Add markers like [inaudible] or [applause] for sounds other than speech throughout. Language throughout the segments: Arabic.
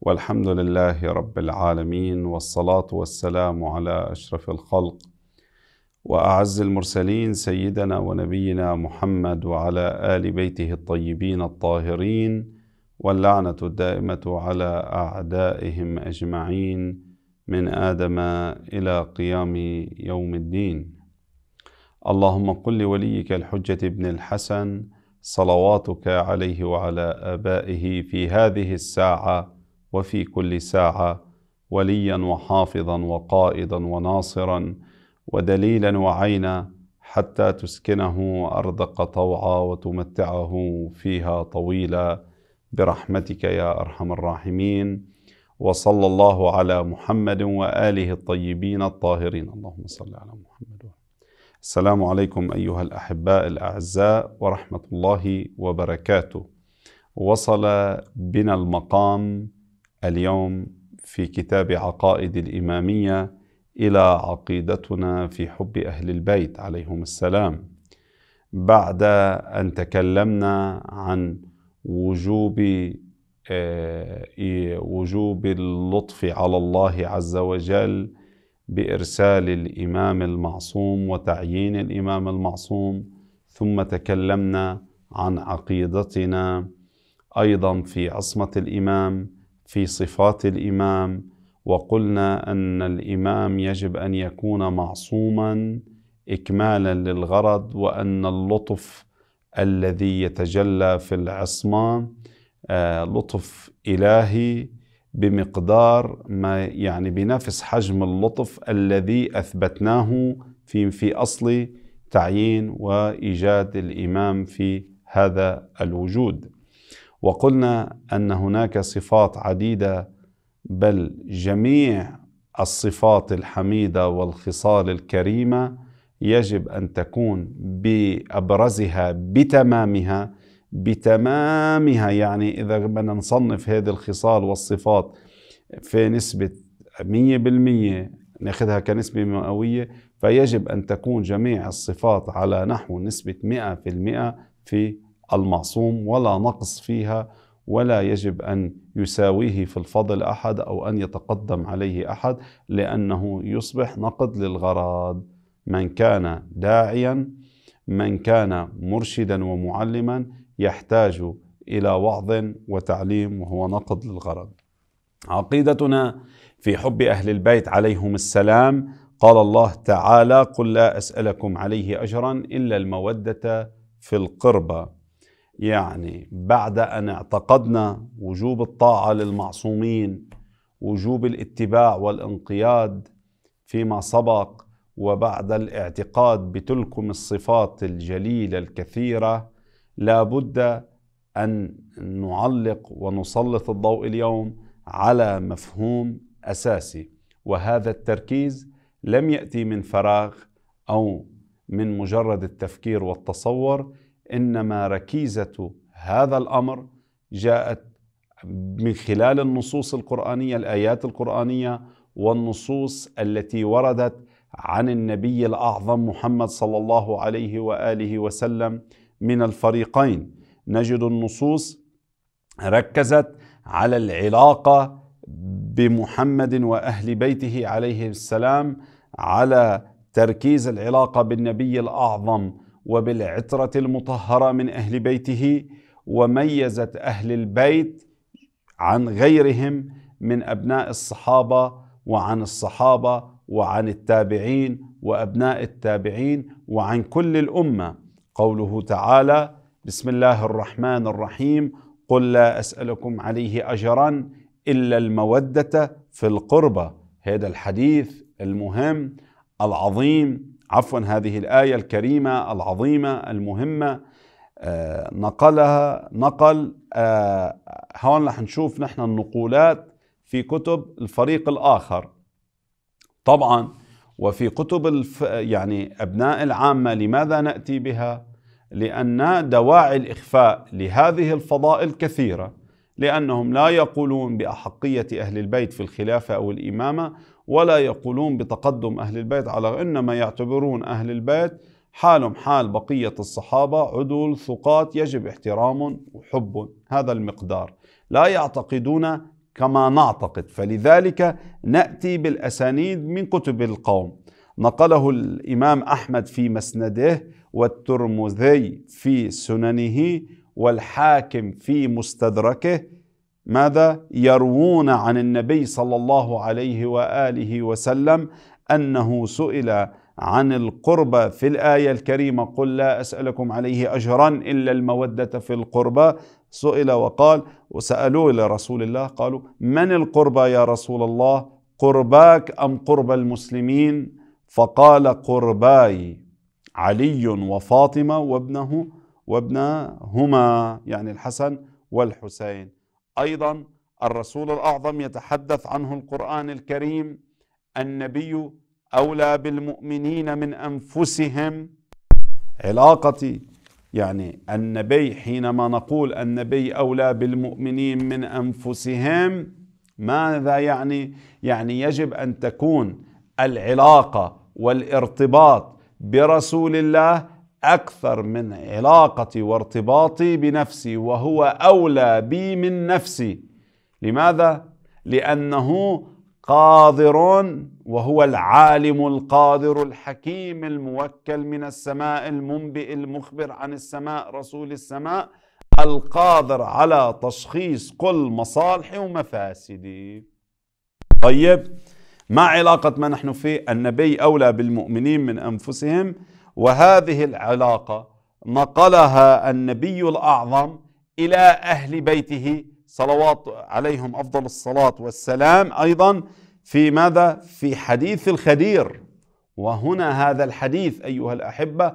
والحمد لله رب العالمين والصلاه والسلام على اشرف الخلق واعز المرسلين سيدنا ونبينا محمد وعلى ال بيته الطيبين الطاهرين واللعنه الدائمه على اعدائهم اجمعين من ادم الى قيام يوم الدين اللهم قل لوليك الحجه بن الحسن صلواتك عليه وعلى ابائه في هذه الساعه وفي كل ساعه وليا وحافظا وقائدا وناصرا ودليلا وعينا حتى تسكنه ارضك طوعا وتمتعه فيها طويلا برحمتك يا ارحم الراحمين وصلى الله على محمد واله الطيبين الطاهرين اللهم صل على محمد السلام عليكم ايها الاحباء الاعزاء ورحمه الله وبركاته وصل بنا المقام اليوم في كتاب عقائد الإمامية إلى عقيدتنا في حب أهل البيت عليهم السلام بعد أن تكلمنا عن وجوب آه، وجوب اللطف على الله عز وجل بإرسال الإمام المعصوم وتعيين الإمام المعصوم ثم تكلمنا عن عقيدتنا أيضا في عصمة الإمام في صفات الامام وقلنا ان الامام يجب ان يكون معصوما اكمالا للغرض وان اللطف الذي يتجلى في العصمه آه، لطف الهي بمقدار ما يعني بنفس حجم اللطف الذي اثبتناه في في اصل تعيين وايجاد الامام في هذا الوجود وقلنا ان هناك صفات عديده بل جميع الصفات الحميده والخصال الكريمه يجب ان تكون بابرزها بتمامها بتمامها يعني اذا بدنا نصنف هذه الخصال والصفات في نسبه 100% ناخذها كنسبه مئويه فيجب ان تكون جميع الصفات على نحو نسبه 100% في المعصوم ولا نقص فيها ولا يجب ان يساويه في الفضل احد او ان يتقدم عليه احد لانه يصبح نقد للغرض من كان داعيا من كان مرشدا ومعلما يحتاج الى وعظ وتعليم وهو نقد للغرض عقيدتنا في حب اهل البيت عليهم السلام قال الله تعالى قل لا اسالكم عليه اجرا الا الموده في القربى يعني بعد أن اعتقدنا وجوب الطاعة للمعصومين وجوب الاتباع والانقياد فيما سبق وبعد الاعتقاد بتلكم الصفات الجليلة الكثيرة لا بد أن نعلق ونسلط الضوء اليوم على مفهوم أساسي وهذا التركيز لم يأتي من فراغ أو من مجرد التفكير والتصور انما ركيزه هذا الامر جاءت من خلال النصوص القرانيه الايات القرانيه والنصوص التي وردت عن النبي الاعظم محمد صلى الله عليه واله وسلم من الفريقين نجد النصوص ركزت على العلاقه بمحمد واهل بيته عليه السلام على تركيز العلاقه بالنبي الاعظم وبالعطرة المطهرة من أهل بيته وميزت أهل البيت عن غيرهم من أبناء الصحابة وعن الصحابة وعن التابعين وأبناء التابعين وعن كل الأمة قوله تعالى بسم الله الرحمن الرحيم قل لا أسألكم عليه أجرا إلا المودة في القربة هذا الحديث المهم العظيم عفوا هذه الآية الكريمة العظيمة المهمة آه، نقلها نقل آه، هون رح نشوف نحن النقولات في كتب الفريق الآخر طبعا وفي كتب الف يعني أبناء العامة لماذا نأتي بها؟ لأن دواعي الإخفاء لهذه الفضائل كثيرة لأنهم لا يقولون بأحقية أهل البيت في الخلافة أو الإمامة ولا يقولون بتقدم أهل البيت على إنما يعتبرون أهل البيت حالهم حال بقية الصحابة عدول ثقات يجب احترامهم وحبهم هذا المقدار لا يعتقدون كما نعتقد فلذلك نأتي بالأسانيد من كتب القوم نقله الإمام أحمد في مسنده والترمذي في سننه والحاكم في مستدركه ماذا يروون عن النبي صلى الله عليه واله وسلم انه سئل عن القربى في الايه الكريمه قل لا اسالكم عليه اجرا الا الموده في القربى سئل وقال وسالوه الى رسول الله قالوا من القربى يا رسول الله قرباك ام قرب المسلمين فقال قرباي علي وفاطمه وابنه وابنهما يعني الحسن والحسين ايضا الرسول الاعظم يتحدث عنه القران الكريم النبي اولى بالمؤمنين من انفسهم علاقتي يعني النبي حينما نقول النبي اولى بالمؤمنين من انفسهم ماذا يعني يعني يجب ان تكون العلاقه والارتباط برسول الله أكثر من علاقتي وارتباطي بنفسي وهو أولى بي من نفسي لماذا؟ لأنه قادر وهو العالم القادر الحكيم الموكل من السماء المنبئ المخبر عن السماء رسول السماء القادر على تشخيص كل مصالحي ومفاسدي طيب ما علاقة ما نحن فيه النبي أولى بالمؤمنين من أنفسهم وهذه العلاقة نقلها النبي الأعظم إلى أهل بيته صلوات عليهم أفضل الصلاة والسلام أيضا في ماذا؟ في حديث الخدير وهنا هذا الحديث أيها الأحبة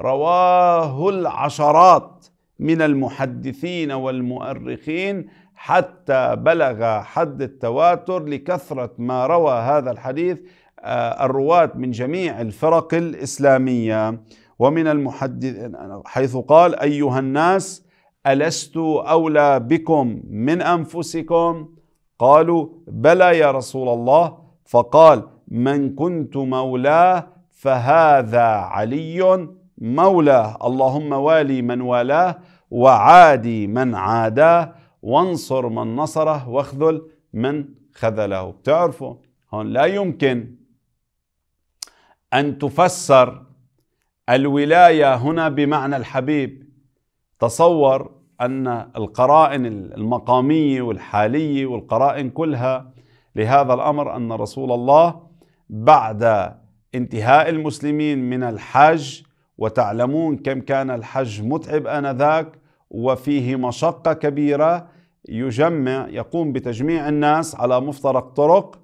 رواه العشرات من المحدثين والمؤرخين حتى بلغ حد التواتر لكثرة ما روى هذا الحديث آه، الرواة من جميع الفرق الإسلامية ومن المحدث حيث قال أيها الناس ألست أولى بكم من أنفسكم قالوا بلى يا رسول الله فقال من كنت مولاه فهذا علي مولاه اللهم والي من والاه وعادي من عاداه وانصر من نصره واخذل من خذله بتعرفوا هون لا يمكن أن تفسر الولاية هنا بمعنى الحبيب تصور أن القرائن المقامية والحالية والقرائن كلها لهذا الأمر أن رسول الله بعد انتهاء المسلمين من الحج وتعلمون كم كان الحج متعب آنذاك وفيه مشقة كبيرة يجمع يقوم بتجميع الناس على مفترق طرق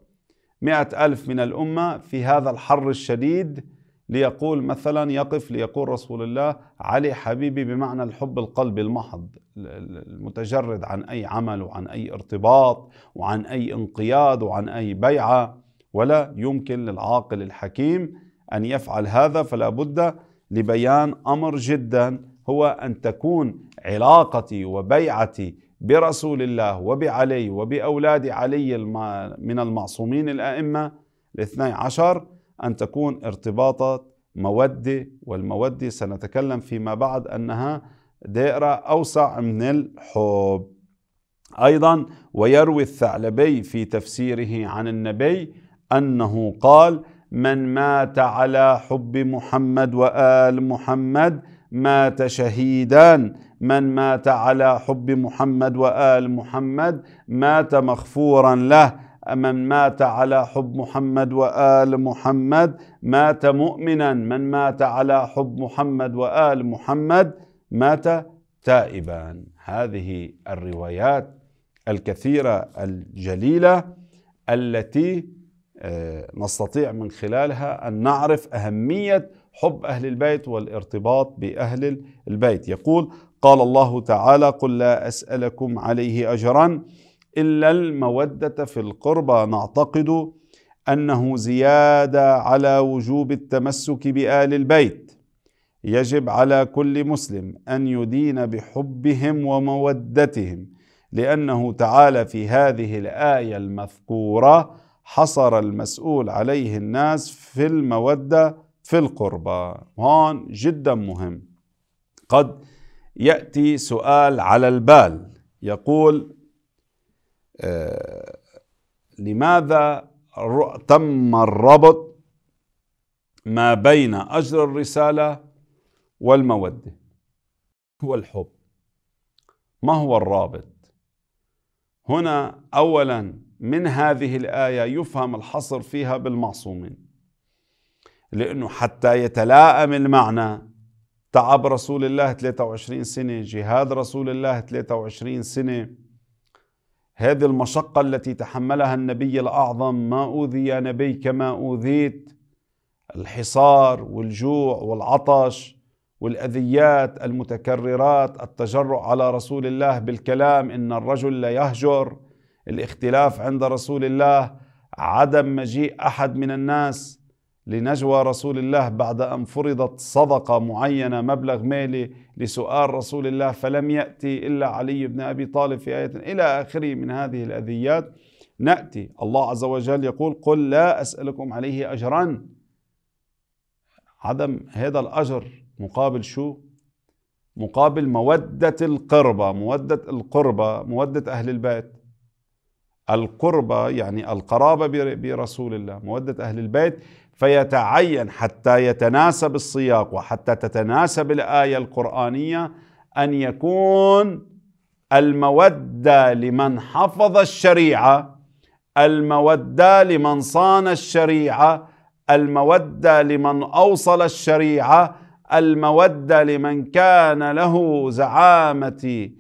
مئة ألف من الأمة في هذا الحر الشديد ليقول مثلا يقف ليقول رسول الله علي حبيبي بمعنى الحب القلبي المحض المتجرد عن أي عمل وعن أي ارتباط وعن أي انقياد وعن أي بيعة ولا يمكن للعاقل الحكيم أن يفعل هذا فلا بد لبيان أمر جدا هو أن تكون علاقتي وبيعتي برسول الله وبعلي وبأولاد علي من المعصومين الأئمة الاثني عشر أن تكون ارتباطة مودة والمودة سنتكلم فيما بعد أنها دائرة أوسع من الحب أيضا ويروي الثعلبي في تفسيره عن النبي أنه قال من مات على حب محمد وآل محمد مات شهيدا من مات على حب محمد وآل محمد مات مغفورا له من مات على حب محمد وآل محمد مات مؤمنا من مات على حب محمد وآل محمد مات تائبا هذه الروايات الكثيرة الجليلة التي آه، نستطيع من خلالها أن نعرف أهمية حب أهل البيت والارتباط بأهل البيت يقول قال الله تعالى قل لا أسألكم عليه أجرا إلا المودة في القربى نعتقد أنه زيادة على وجوب التمسك بآل البيت يجب على كل مسلم أن يدين بحبهم ومودتهم لأنه تعالى في هذه الآية المذكورة حصر المسؤول عليه الناس في الموده في القربة هون جدا مهم قد يأتي سؤال على البال يقول آه، لماذا تم الربط ما بين أجر الرسالة والمودة والحب ما هو الرابط هنا أولا من هذه الآية يفهم الحصر فيها بالمعصومين لأنه حتى يتلائم المعنى تعب رسول الله 23 سنة جهاد رسول الله 23 سنة هذه المشقة التي تحملها النبي الأعظم ما أوذي يا نبي كما أوذيت الحصار والجوع والعطش والأذيات المتكررات التجرؤ على رسول الله بالكلام إن الرجل لا يهجر الاختلاف عند رسول الله عدم مجيء أحد من الناس لنجوى رسول الله بعد أن فرضت صدقة معينة مبلغ مالي لسؤال رسول الله فلم يأتي إلا علي بن أبي طالب في آية إلى آخره من هذه الأذيات نأتي الله عز وجل يقول قل لا أسألكم عليه أجرا عدم هذا الأجر مقابل شو مقابل مودة القربة مودة القربة مودة أهل البيت القربة يعني القرابة برسول الله مودة أهل البيت فيتعين حتى يتناسب السياق وحتى تتناسب الايه القرانيه ان يكون الموده لمن حفظ الشريعه الموده لمن صان الشريعه الموده لمن اوصل الشريعه الموده لمن كان له زعامه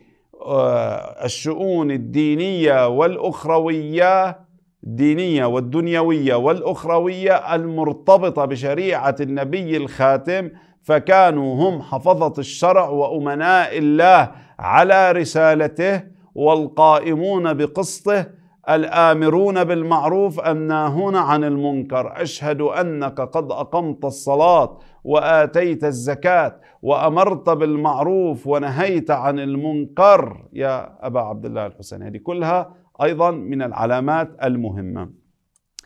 آه، الشؤون الدينيه والاخرويه الدينية والدنيوية والأخروية المرتبطة بشريعة النبي الخاتم فكانوا هم حفظة الشرع وأمناء الله على رسالته والقائمون بقسطه الآمرون بالمعروف الناهون عن المنكر أشهد أنك قد أقمت الصلاة وآتيت الزكاة وأمرت بالمعروف ونهيت عن المنكر يا أبا عبد الله الحسين هذه كلها أيضا من العلامات المهمة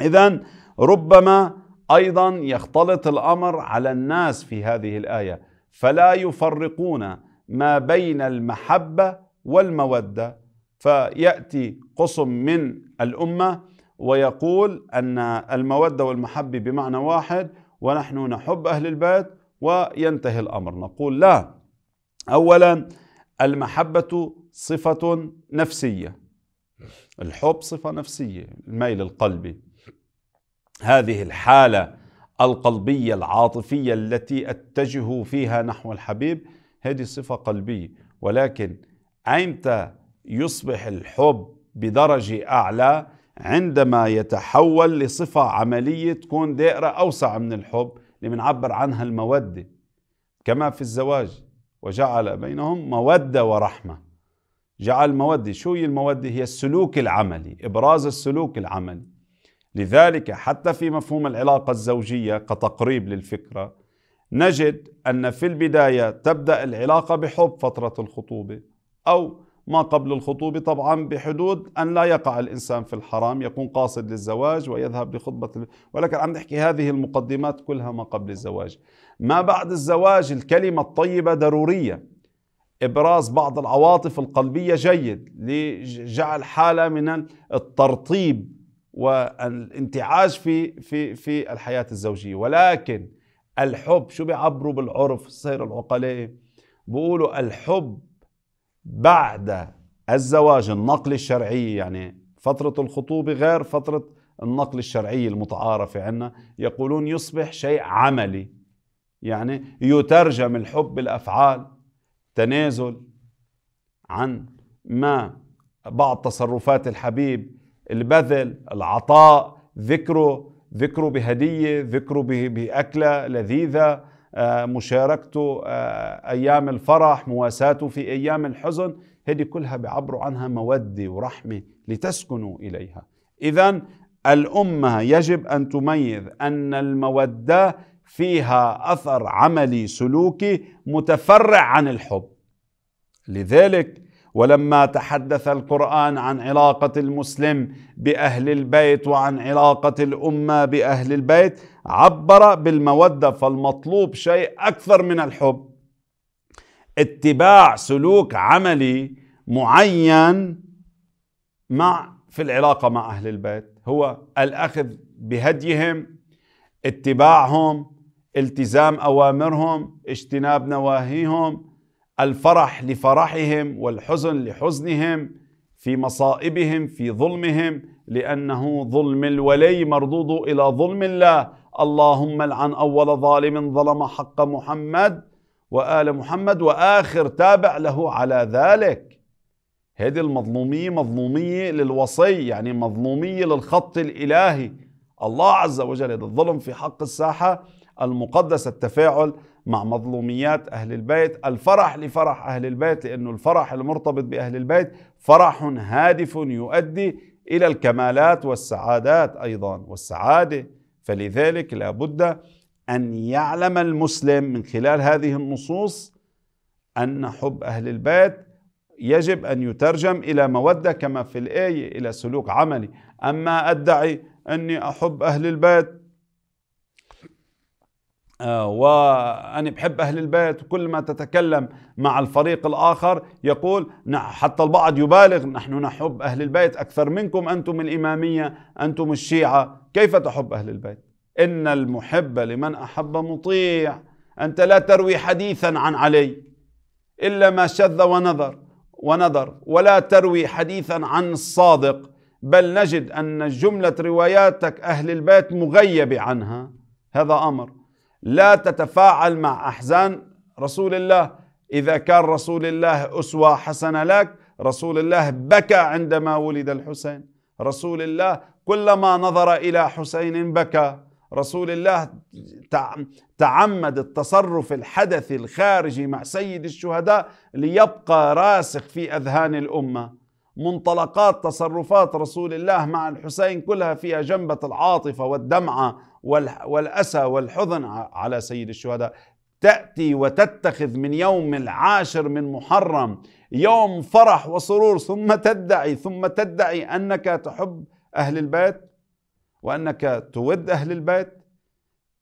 إذا ربما أيضا يختلط الأمر على الناس في هذه الآية فلا يفرقون ما بين المحبة والمودة فيأتي قسم من الأمة ويقول أن المودة والمحبة بمعنى واحد ونحن نحب أهل البيت وينتهي الأمر نقول لا أولا المحبة صفة نفسية الحب صفة نفسية الميل القلبي هذه الحالة القلبية العاطفية التي أتجه فيها نحو الحبيب هذه صفة قلبية ولكن أيمتى يصبح الحب بدرجة أعلى عندما يتحول لصفة عملية تكون دائرة أوسع من الحب اللي بنعبر عنها المودة كما في الزواج وجعل بينهم مودة ورحمة جعل المودة شو هي المودة هي السلوك العملي إبراز السلوك العملي لذلك حتى في مفهوم العلاقة الزوجية كتقريب للفكرة نجد أن في البداية تبدأ العلاقة بحب فترة الخطوبة أو ما قبل الخطوبة طبعا بحدود أن لا يقع الإنسان في الحرام يكون قاصد للزواج ويذهب لخطبة ال... ولكن عم نحكي هذه المقدمات كلها ما قبل الزواج ما بعد الزواج الكلمة الطيبة ضرورية ابراز بعض العواطف القلبيه جيد لجعل حاله من الترطيب والانتعاش في في في الحياه الزوجيه ولكن الحب شو بيعبروا بالعرف السير العقلائي بيقولوا الحب بعد الزواج النقل الشرعيه يعني فتره الخطوبه غير فتره النقل الشرعيه المتعارفه عندنا يقولون يصبح شيء عملي يعني يترجم الحب بالافعال تنازل عن ما بعض تصرفات الحبيب البذل العطاء ذكره ذكره بهدية ذكره بأكلة لذيذة آه، مشاركته آه، أيام الفرح مواساته في أيام الحزن هذه كلها بيعبروا عنها مودة ورحمة لتسكنوا إليها إذا الأمة يجب أن تميز أن المودة فيها اثر عملي سلوكي متفرع عن الحب لذلك ولما تحدث القران عن علاقه المسلم باهل البيت وعن علاقه الامه باهل البيت عبر بالموده فالمطلوب شيء اكثر من الحب اتباع سلوك عملي معين مع في العلاقه مع اهل البيت هو الاخذ بهديهم اتباعهم التزام اوامرهم اجتناب نواهيهم الفرح لفرحهم والحزن لحزنهم في مصائبهم في ظلمهم لانه ظلم الولي مردود الى ظلم الله اللهم العن اول ظالم ظلم حق محمد وال محمد واخر تابع له على ذلك هذه المظلوميه مظلوميه للوصي يعني مظلوميه للخط الالهي الله عز وجل هذا الظلم في حق الساحه المقدس التفاعل مع مظلوميات أهل البيت الفرح لفرح أهل البيت لأنه الفرح المرتبط بأهل البيت فرح هادف يؤدي إلى الكمالات والسعادات أيضا والسعادة فلذلك لابد أن يعلم المسلم من خلال هذه النصوص أن حب أهل البيت يجب أن يترجم إلى مودة كما في الآية إلى سلوك عملي أما أدعي أني أحب أهل البيت آه، وأنا بحب أهل البيت وكل ما تتكلم مع الفريق الآخر يقول حتى البعض يبالغ نحن نحب أهل البيت أكثر منكم أنتم الإمامية أنتم الشيعة كيف تحب أهل البيت إن المحب لمن أحب مطيع أنت لا تروي حديثا عن علي إلا ما شذ ونذر ونذر ولا تروي حديثا عن الصادق بل نجد أن جملة رواياتك أهل البيت مغيبة عنها هذا أمر لا تتفاعل مع أحزان رسول الله إذا كان رسول الله أسوة حسنة لك رسول الله بكى عندما ولد الحسين رسول الله كلما نظر إلى حسين بكى رسول الله تعمد التصرف الحدثي الخارجي مع سيد الشهداء ليبقى راسخ في أذهان الأمة منطلقات تصرفات رسول الله مع الحسين كلها فيها جنبة العاطفة والدمعة والأسى والحزن على سيد الشهداء تأتي وتتخذ من يوم العاشر من محرم يوم فرح وسرور ثم تدعي ثم تدعي أنك تحب أهل البيت وأنك تود أهل البيت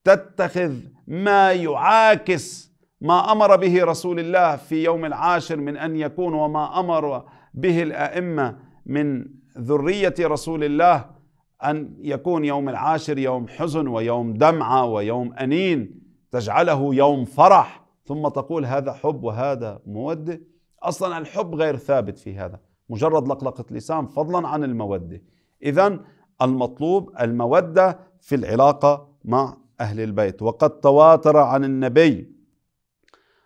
تتخذ ما يعاكس ما أمر به رسول الله في يوم العاشر من أن يكون وما أمر به الأئمة من ذرية رسول الله أن يكون يوم العاشر يوم حزن ويوم دمعة ويوم أنين تجعله يوم فرح ثم تقول هذا حب وهذا مودة أصلا الحب غير ثابت في هذا مجرد لقلقة لسان فضلا عن المودة إذا المطلوب المودة في العلاقة مع أهل البيت وقد تواتر عن النبي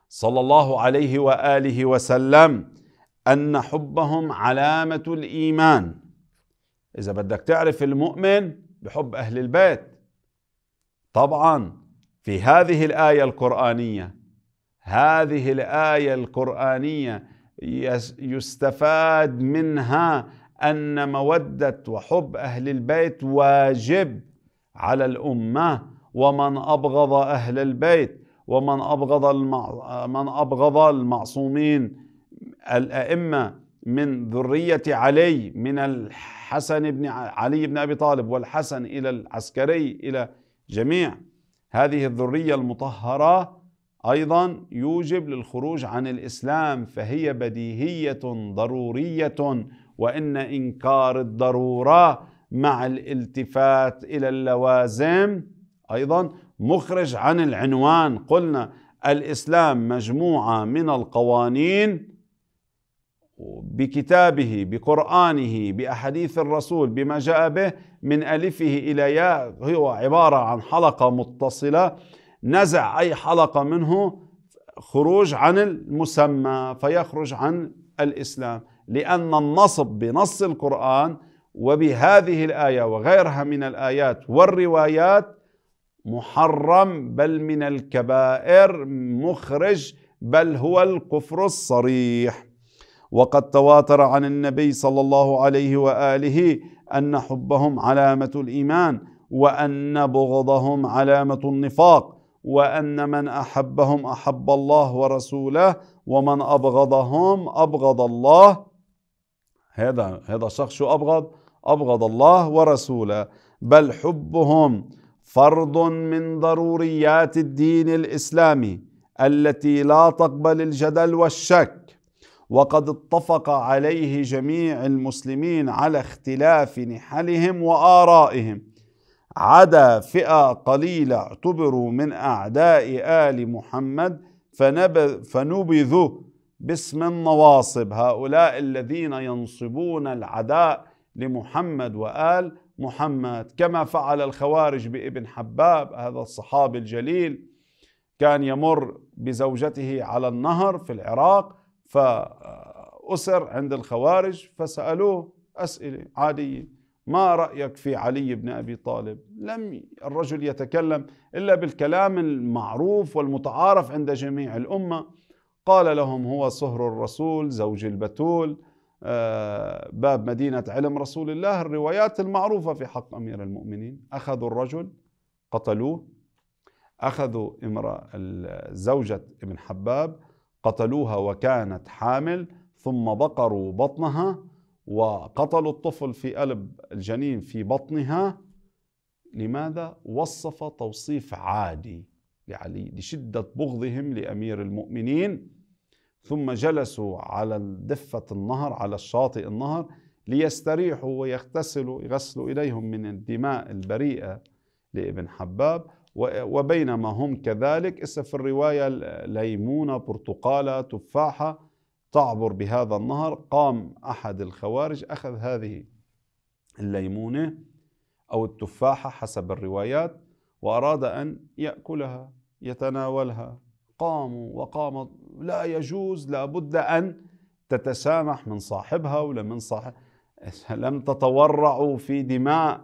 صلى الله عليه وآله وسلم أن حبهم علامة الإيمان إذا بدك تعرف المؤمن بحب أهل البيت طبعا في هذه الآية القرآنية هذه الآية القرآنية يستفاد منها أن مودة وحب أهل البيت واجب على الأمة ومن أبغض أهل البيت ومن أبغض المع... من أبغض المعصومين الأئمة من ذرية علي من الحسن بن علي بن أبي طالب والحسن إلى العسكري إلى جميع هذه الذرية المطهرة أيضا يوجب للخروج عن الإسلام فهي بديهية ضرورية وإن إنكار الضرورة مع الالتفات إلى اللوازم أيضا مخرج عن العنوان قلنا الإسلام مجموعة من القوانين بكتابه بقرآنه بأحاديث الرسول بما جاء به من ألفه إلى ياء هو عبارة عن حلقة متصلة نزع أي حلقة منه خروج عن المسمى فيخرج عن الإسلام لأن النصب بنص القرآن وبهذه الآية وغيرها من الآيات والروايات محرم بل من الكبائر مخرج بل هو الكفر الصريح وقد تواتر عن النبي صلى الله عليه واله ان حبهم علامه الايمان وان بغضهم علامه النفاق وان من احبهم احب الله ورسوله ومن ابغضهم ابغض الله هذا هذا الشخص شو ابغض ابغض الله ورسوله بل حبهم فرض من ضروريات الدين الاسلامي التي لا تقبل الجدل والشك وقد اتفق عليه جميع المسلمين على اختلاف نحلهم وارائهم عدا فئه قليله اعتبروا من اعداء ال محمد فنبذوا باسم النواصب هؤلاء الذين ينصبون العداء لمحمد وال محمد كما فعل الخوارج بابن حباب هذا الصحابي الجليل كان يمر بزوجته على النهر في العراق فأسر عند الخوارج فسألوه أسئلة عادية ما رأيك في علي بن أبي طالب لم الرجل يتكلم إلا بالكلام المعروف والمتعارف عند جميع الأمة قال لهم هو صهر الرسول زوج البتول آه، باب مدينة علم رسول الله الروايات المعروفة في حق أمير المؤمنين أخذوا الرجل قتلوه أخذوا امرأة زوجة ابن حباب قتلوها وكانت حامل ثم بقروا بطنها وقتلوا الطفل في قلب الجنين في بطنها لماذا وصف توصيف عادي لعلي يعني لشدة بغضهم لأمير المؤمنين ثم جلسوا على دفة النهر على شاطئ النهر ليستريحوا ويغتسلوا يغسلوا إليهم من الدماء البريئة لابن حباب وبينما هم كذلك إسا في الرواية ليمونة برتقالة تفاحة تعبر بهذا النهر قام أحد الخوارج أخذ هذه الليمونة أو التفاحة حسب الروايات وأراد أن يأكلها يتناولها قاموا وقام لا يجوز لابد أن تتسامح من صاحبها ولا من صاحب [laughs] لم تتورعوا في دماء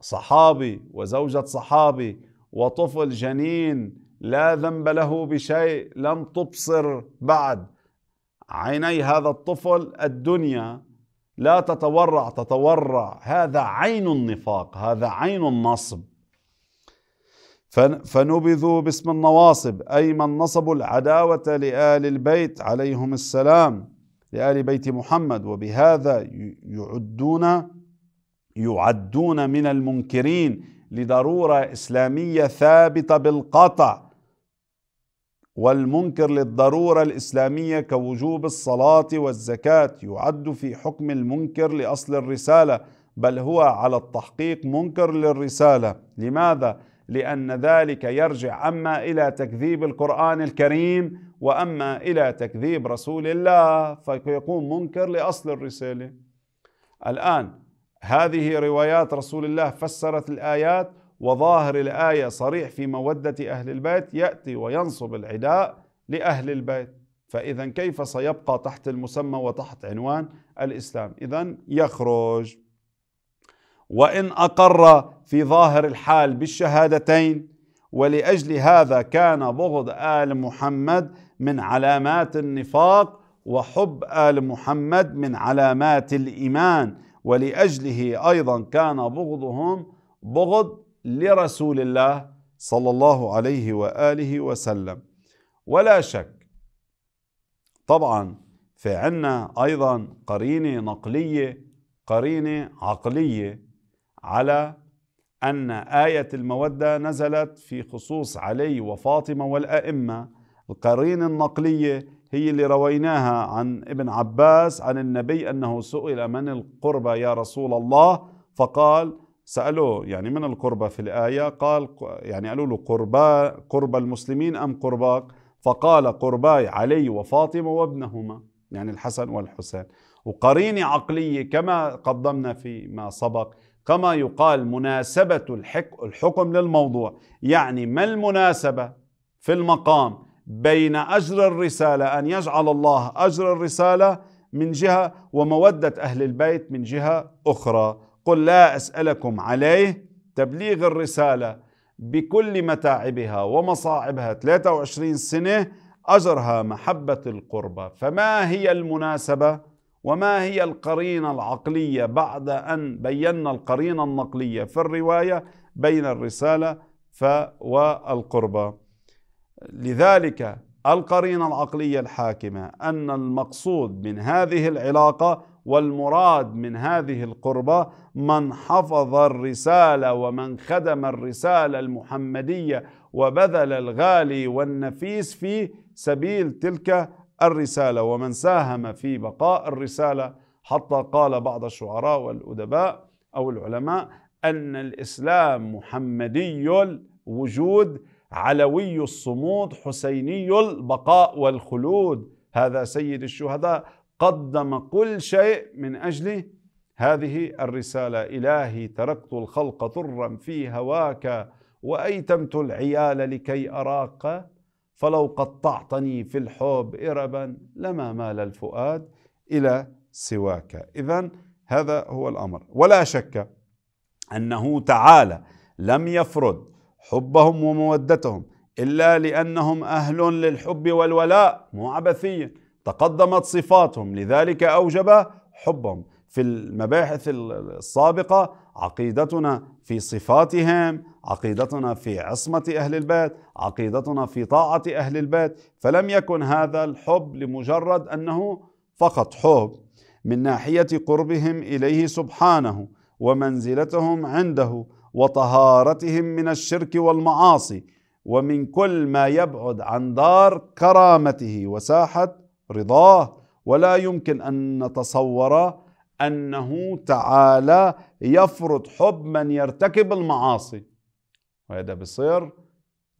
صحابي وزوجة صحابي وطفل جنين لا ذنب له بشيء لم تبصر بعد عيني هذا الطفل الدنيا لا تتورع تتورع هذا عين النفاق هذا عين النصب فنبذوا باسم النواصب أي من نصبوا العداوة لآل البيت عليهم السلام لآل بيت محمد وبهذا يعدون يعدون من المنكرين لضروره اسلاميه ثابته بالقطع والمنكر للضروره الاسلاميه كوجوب الصلاه والزكاه يعد في حكم المنكر لاصل الرساله بل هو على التحقيق منكر للرساله لماذا لان ذلك يرجع اما الى تكذيب القران الكريم واما الى تكذيب رسول الله فيكون منكر لاصل الرساله الان هذه روايات رسول الله فسرت الآيات وظاهر الآية صريح في مودة أهل البيت يأتي وينصب العداء لأهل البيت فإذا كيف سيبقى تحت المسمى وتحت عنوان الإسلام إذا يخرج وإن أقر في ظاهر الحال بالشهادتين ولأجل هذا كان بغض آل محمد من علامات النفاق وحب آل محمد من علامات الإيمان ولاجله ايضا كان بغضهم بغض لرسول الله صلى الله عليه واله وسلم ولا شك طبعا في عنا ايضا قرينه نقليه قرينه عقليه على ان ايه الموده نزلت في خصوص علي وفاطمه والائمه القرينه النقليه هي اللي رويناها عن ابن عباس عن النبي أنه سئل من القربى يا رسول الله فقال سألوه يعني من القربى في الآية قال يعني قالوا له قربى قربى المسلمين أم قرباك فقال قرباي علي وفاطمة وابنهما يعني الحسن والحسين وقرينة عقلية كما قدمنا فيما سبق كما يقال مناسبة الحكم للموضوع يعني ما المناسبة في المقام بين اجر الرساله ان يجعل الله اجر الرساله من جهه وموده اهل البيت من جهه اخرى قل لا اسالكم عليه تبليغ الرساله بكل متاعبها ومصاعبها 23 سنه اجرها محبه القربى فما هي المناسبه وما هي القرينه العقليه بعد ان بينا القرينه النقليه في الروايه بين الرساله والقربى لذلك القرينة العقلية الحاكمة أن المقصود من هذه العلاقة والمراد من هذه القربة من حفظ الرسالة ومن خدم الرسالة المحمدية وبذل الغالي والنفيس في سبيل تلك الرسالة ومن ساهم في بقاء الرسالة حتى قال بعض الشعراء والأدباء أو العلماء أن الإسلام محمدي الوجود علوي الصمود حسيني البقاء والخلود هذا سيد الشهداء قدم كل شيء من أجل هذه الرسالة إلهي تركت الخلق طرا في هواك وأيتمت العيال لكي أراك فلو قطعتني في الحب إربا لما مال الفؤاد إلى سواك إذا هذا هو الأمر ولا شك أنه تعالى لم يفرد حبهم ومودتهم إلا لأنهم أهل للحب والولاء مو عبثيا تقدمت صفاتهم لذلك أوجب حبهم في المباحث السابقة عقيدتنا في صفاتهم عقيدتنا في عصمة أهل البيت عقيدتنا في طاعة أهل البيت فلم يكن هذا الحب لمجرد أنه فقط حب من ناحية قربهم إليه سبحانه ومنزلتهم عنده وطهارتهم من الشرك والمعاصي ومن كل ما يبعد عن دار كرامته وساحه رضاه ولا يمكن ان نتصور انه تعالى يفرض حب من يرتكب المعاصي وهذا بصير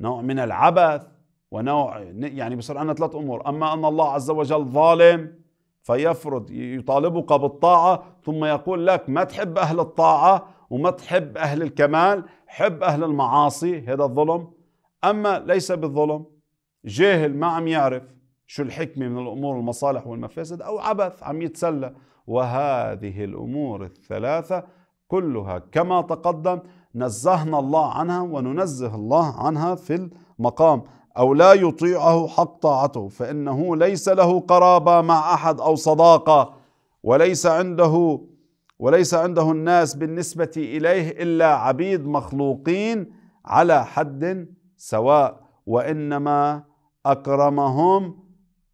نوع من العبث ونوع يعني بصير عندنا ثلاث امور اما ان الله عز وجل ظالم فيفرض يطالبك بالطاعة ثم يقول لك ما تحب أهل الطاعة وما تحب أهل الكمال حب أهل المعاصي هذا الظلم أما ليس بالظلم جاهل ما عم يعرف شو الحكمة من الأمور المصالح والمفاسد أو عبث عم يتسلى وهذه الأمور الثلاثة كلها كما تقدم نزهنا الله عنها وننزه الله عنها في المقام أو لا يطيعه حق طاعته فإنه ليس له قرابة مع أحد أو صداقة وليس عنده وليس عنده الناس بالنسبة إليه إلا عبيد مخلوقين على حد سواء وإنما أكرمهم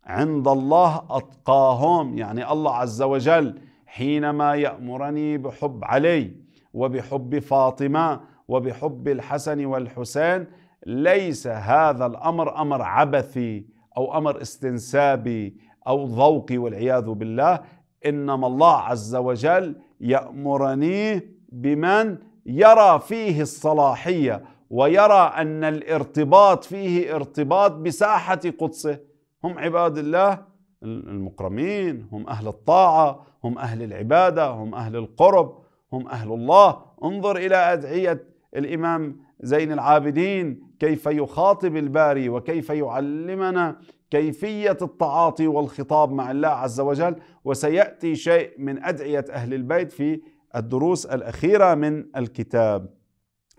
عند الله أتقاهم يعني الله عز وجل حينما يأمرني بحب علي وبحب فاطمة وبحب الحسن والحسين ليس هذا الامر امر عبثي او امر استنسابي او ذوقي والعياذ بالله انما الله عز وجل يامرني بمن يرى فيه الصلاحيه ويرى ان الارتباط فيه ارتباط بساحه قدسه هم عباد الله المكرمين هم اهل الطاعه هم اهل العباده هم اهل القرب هم اهل الله انظر الى ادعيه الامام زين العابدين كيف يخاطب الباري وكيف يعلمنا كيفية التعاطي والخطاب مع الله عز وجل وسيأتي شيء من أدعية أهل البيت في الدروس الأخيرة من الكتاب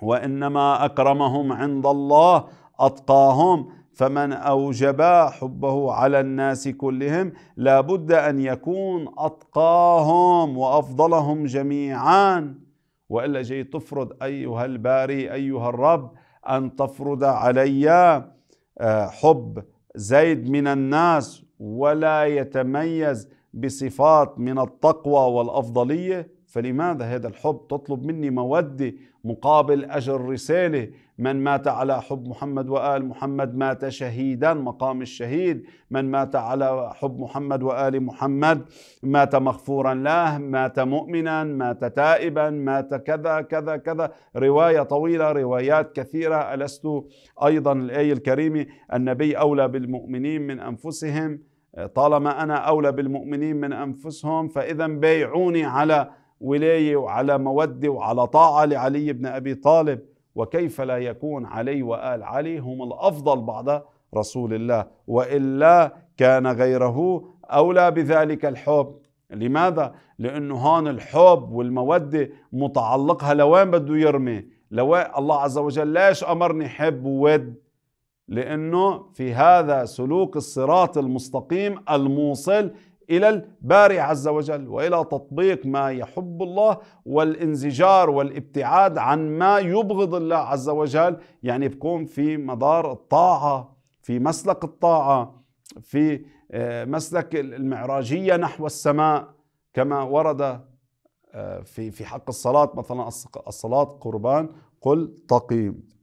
وإنما أكرمهم عند الله أتقاهم فمن أوجب حبه على الناس كلهم لابد أن يكون أتقاهم وأفضلهم جميعا وإلا جاي تفرض أيها الباري أيها الرب أن تفرض علي آه، حب زيد من الناس ولا يتميز بصفات من التقوى والأفضلية فلماذا هذا الحب تطلب مني مودة مقابل أجر رسالة من مات على حب محمد وآل محمد مات شهيدا مقام الشهيد من مات على حب محمد وآل محمد مات مغفورا له مات مؤمنا مات تائبا مات كذا كذا كذا رواية طويلة روايات كثيرة ألست أيضا الآية الكريمة النبي أولى بالمؤمنين من أنفسهم طالما أنا أولى بالمؤمنين من أنفسهم فإذا بيعوني على ولايه وعلى موده وعلى طاعه لعلي بن ابي طالب وكيف لا يكون علي وال علي هم الافضل بعد رسول الله والا كان غيره اولى بذلك الحب لماذا؟ لأنه هون الحب والمودة متعلقها لوين بده يرمي لو الله عز وجل ليش أمرني حب وود لأنه في هذا سلوك الصراط المستقيم الموصل الى الباري عز وجل والى تطبيق ما يحب الله والانزجار والابتعاد عن ما يبغض الله عز وجل يعني بكون في مدار الطاعه في مسلك الطاعه في آه، مسلك المعراجيه نحو السماء كما ورد آه، في في حق الصلاه مثلا الصلاه قربان قل تقيم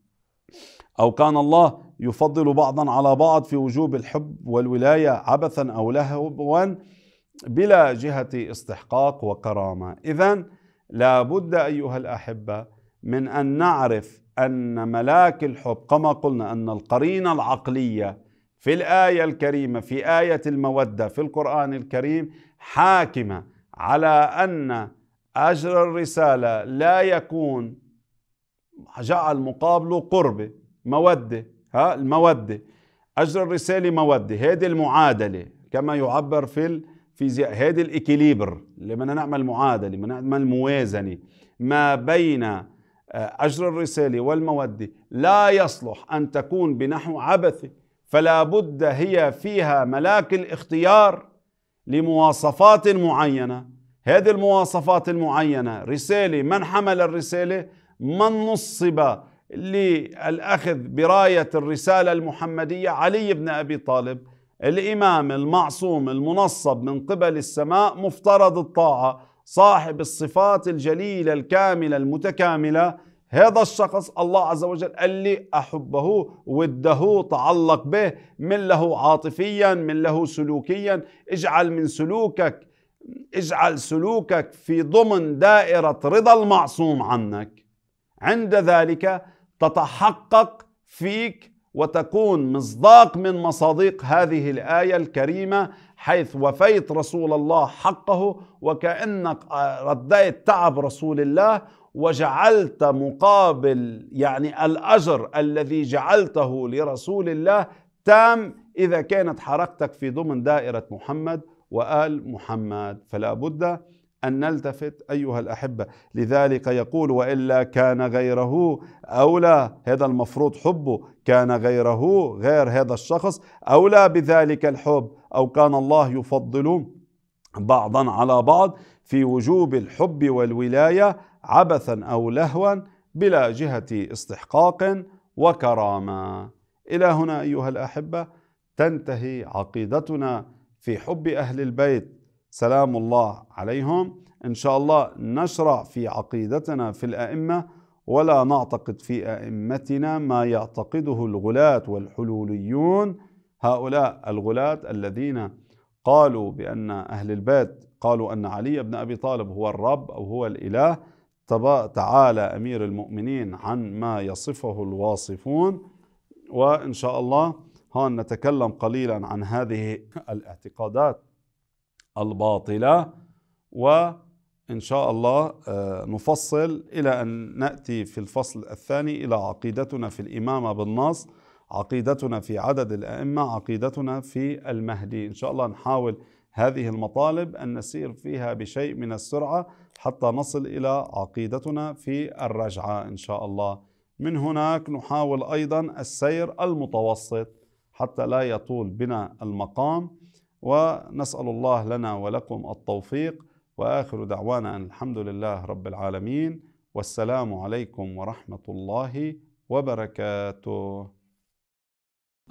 أو كان الله يفضل بعضا على بعض في وجوب الحب والولاية عبثا أو لهوا بلا جهة استحقاق وكرامة إذا لابد أيها الأحبة من أن نعرف أن ملاك الحب كما قلنا أن القرينة العقلية في الآية الكريمة في آية المودة في القرآن الكريم حاكمة على أن أجر الرسالة لا يكون جعل مقابله قربة مودة ها المودة أجر الرسالة مودة هذه المعادلة كما يعبر في الفيزياء هذه الإكيليبر اللي بدنا نعمل معادلة بدنا نعمل موازنة ما بين آه، أجر الرسالة والمودة لا يصلح أن تكون بنحو عبثي فلا بد هي فيها ملاك الاختيار لمواصفات معينة هذه المواصفات المعينة رسالة من حمل الرسالة من نصب للأخذ براية الرسالة المحمدية علي بن أبي طالب الإمام المعصوم المنصب من قبل السماء مفترض الطاعة صاحب الصفات الجليلة الكاملة المتكاملة هذا الشخص الله عز وجل اللي أحبه وده تعلق به من له عاطفيا من له سلوكيا اجعل من سلوكك اجعل سلوكك في ضمن دائرة رضا المعصوم عنك عند ذلك تتحقق فيك وتكون مصداق من مصادق هذه الآية الكريمة حيث وفيت رسول الله حقه وكأنك رديت تعب رسول الله وجعلت مقابل يعني الأجر الذي جعلته لرسول الله تام إذا كانت حركتك في ضمن دائرة محمد وآل محمد فلا بد أن نلتفت أيها الأحبة لذلك يقول وإلا كان غيره أولى هذا المفروض حبه كان غيره غير هذا الشخص أولى بذلك الحب أو كان الله يفضل بعضا على بعض في وجوب الحب والولاية عبثا أو لهوا بلا جهة استحقاق وكرامة إلى هنا أيها الأحبة تنتهي عقيدتنا في حب أهل البيت سلام الله عليهم إن شاء الله نشرع في عقيدتنا في الأئمة ولا نعتقد في أئمتنا ما يعتقده الغلاة والحلوليون هؤلاء الغلاة الذين قالوا بأن أهل البيت قالوا أن علي بن أبي طالب هو الرب أو هو الإله تعالى أمير المؤمنين عن ما يصفه الواصفون وإن شاء الله هون نتكلم قليلا عن هذه الاعتقادات الباطلة وإن شاء الله آه، نفصل إلى أن نأتي في الفصل الثاني إلى عقيدتنا في الإمامة بالنص عقيدتنا في عدد الأئمة عقيدتنا في المهدي إن شاء الله نحاول هذه المطالب أن نسير فيها بشيء من السرعة حتى نصل إلى عقيدتنا في الرجعة إن شاء الله من هناك نحاول أيضا السير المتوسط حتى لا يطول بنا المقام ونسال الله لنا ولكم التوفيق واخر دعوانا ان الحمد لله رب العالمين والسلام عليكم ورحمه الله وبركاته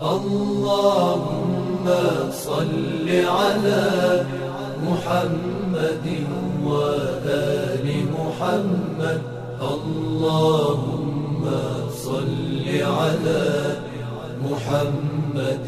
اللهم صل على محمد وال محمد اللهم صل على محمد